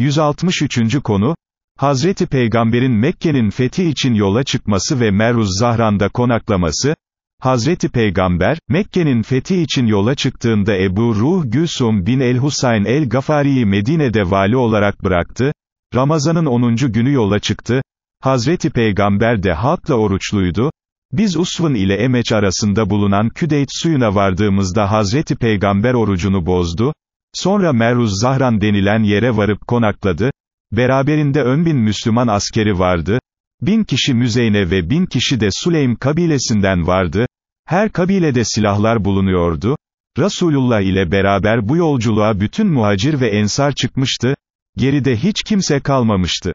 163. konu, Hazreti Peygamber'in Mekke'nin fethi için yola çıkması ve Meruz Zahran'da konaklaması, Hazreti Peygamber, Mekke'nin fethi için yola çıktığında Ebu Ruh Gülsum bin el-Husayn el-Gafari'yi Medine'de vali olarak bıraktı, Ramazan'ın 10. günü yola çıktı, Hazreti Peygamber de halkla oruçluydu, biz Usvın ile Emeç arasında bulunan Küdeyt suyuna vardığımızda Hazreti Peygamber orucunu bozdu, Sonra Meruz Zahran denilen yere varıp konakladı, beraberinde ön bin Müslüman askeri vardı, bin kişi Müzeyne ve bin kişi de Süleym kabilesinden vardı, her kabilede silahlar bulunuyordu, Resulullah ile beraber bu yolculuğa bütün muhacir ve ensar çıkmıştı, geride hiç kimse kalmamıştı.